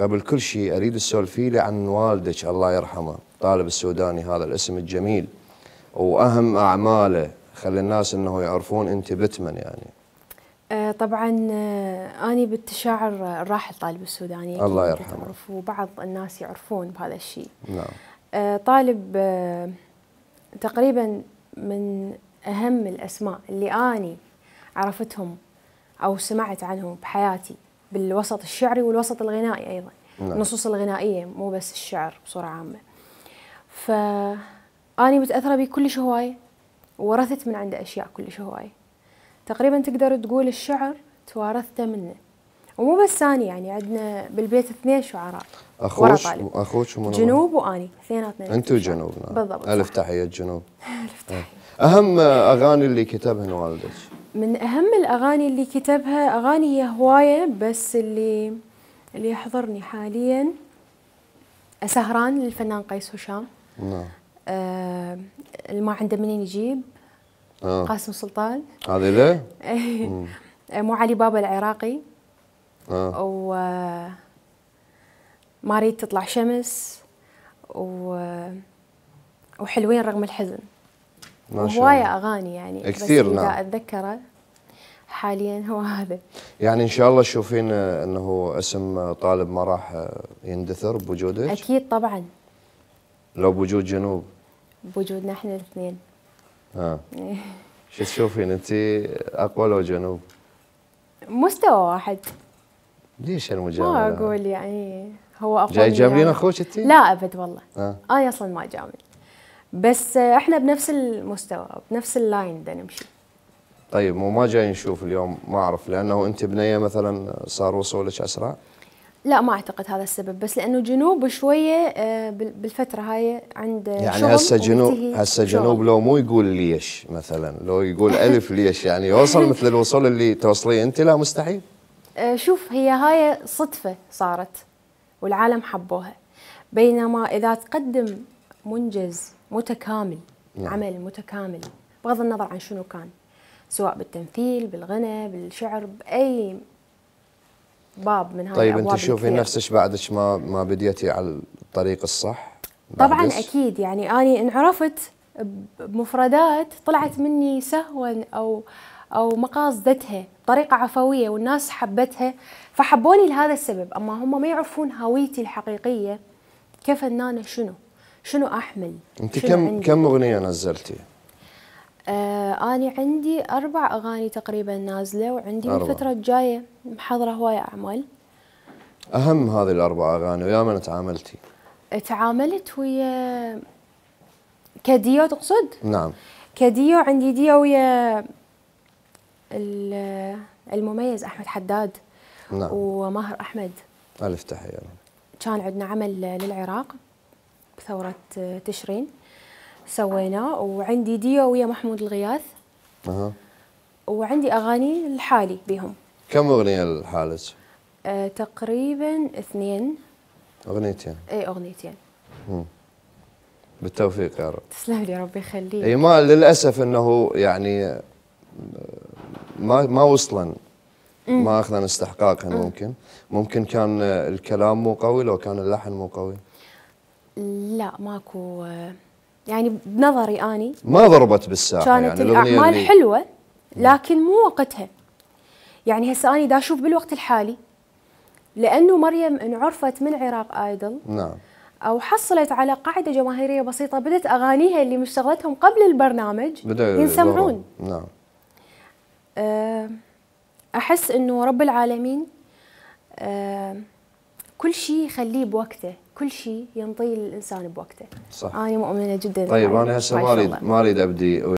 قبل كل شيء أريد تسولفي لي عن والدك الله يرحمه طالب السوداني هذا الاسم الجميل وأهم أعماله خلي الناس أنه يعرفون أنت بتمن يعني آه، طبعا آه، اني بالتشاعر الراحل طالب السوداني الله يرحمه وبعض الناس يعرفون بهذا الشيء نعم آه، طالب تقريبا من أهم الأسماء اللي أني عرفتهم أو سمعت عنهم بحياتي بالوسط الشعري والوسط الغنائي أيضا نعم. النصوص الغنائية مو بس الشعر بصورة عامة فأني متأثرة بيه كلش هواية ورثت من عنده أشياء كلش هواية تقريبا تقدر تقول الشعر توارثته منه ومو بس أني يعني عندنا بالبيت اثنين شعراء اخوك اخوك ومنو جنوب واني اثنيناتنا انتم جنوب نعم بالضبط الف تحيه جنوب الف تحيه اهم آه، اغاني اللي كتبها والدك من أهم الأغاني اللي كتبها أغاني هي هواية بس اللي اللي يحضرني حاليا سهران للفنان قيس هشام نعم آه ما عنده منين يجيب آه. قاسم سلطان هذه له مو علي بابا العراقي آه. و آه، ما اريد تطلع شمس و آه، وحلوين رغم الحزن ما شاء هواية أغاني يعني كثير بس نعم. إذا أتذكره حاليا هو هذا يعني إن شاء الله تشوفين آه، أنه اسم آه، طالب ما راح آه، يندثر بوجودك أكيد طبعا لو بوجود جنوب بوجودنا احنا الاثنين ها شو تشوفين انت اقوى لو جنوب؟ مستوى واحد ليش المجامله؟ ما اقول يعني هو افضل جاي جاملين اخوك انت؟ لا ابد والله آه. انا اصلا ما اجامل بس احنا بنفس المستوى بنفس اللاين ده نمشي طيب وما جاي نشوف اليوم ما اعرف لانه انت بنيه مثلا صار وصولك اسرع لا ما اعتقد هذا السبب بس لانه جنوب شويه آه، بالفتره هاي عند يعني شغل هسه جنوب هسه جنوب لو مو يقول ليش مثلا لو يقول الف ليش يعني يوصل مثل الوصول اللي توصليه انت لا مستحيل آه، شوف هي هاي صدفه صارت والعالم حبوها بينما اذا تقدم منجز متكامل نعم. عمل متكامل بغض النظر عن شنو كان سواء بالتمثيل بالغنى بالشعر باي باب من هذا طيب انت تشوفين نفسك بعدك ما ما بديتي على الطريق الصح طبعا اكيد يعني اني انعرفت بمفردات طلعت مني سهوا او او مقاصدتها بطريقه عفويه والناس حبتها فحبوني لهذا السبب اما هم ما يعرفون هويتي الحقيقيه كفنانه شنو شنو احمل انت شنو كم عندي؟ كم اغنيه نزلتي آه انا عندي اربع اغاني تقريبا نازله وعندي الفتره الجايه محضره هوايه اعمال اهم هذه الاربع اغاني ويا من تعاملتي تعاملت ويا كديو تقصد نعم كديو عندي ديو ويا المميز احمد حداد نعم وماهر احمد الف تحيه كان عندنا عمل للعراق ثورة تشرين سويناه وعندي ديو ويا محمود الغياث أه. وعندي أغاني لحالي بهم كم أغنية لحالك؟ أه تقريبا اثنين أغنيتين اي أغنيتين مم. بالتوفيق يا رب تسلم لي ربي يخليك اي ما للاسف انه يعني أه، ما ما وصلن ما اخذن استحقاقا ممكن ممكن كان الكلام مو قوي لو كان اللحن مو قوي لا ماكو يعني بنظري اني ما ضربت بالساحه كانت يعني الاعمال اللي... حلوه لكن مو وقتها يعني هسه اني دا اشوف بالوقت الحالي لانه مريم انعرفت من عراق ايدل نعم او حصلت على قاعده جماهيريه بسيطه بدت اغانيها اللي مشتغلتهم قبل البرنامج ينسمعون نعم أه، احس انه رب العالمين أه، كل شيء يخليه بوقته كل شيء ينطيه الانسان بوقته. صح. انا مؤمنه جدا. طيب انا هسه ما اريد ما اريد ابدي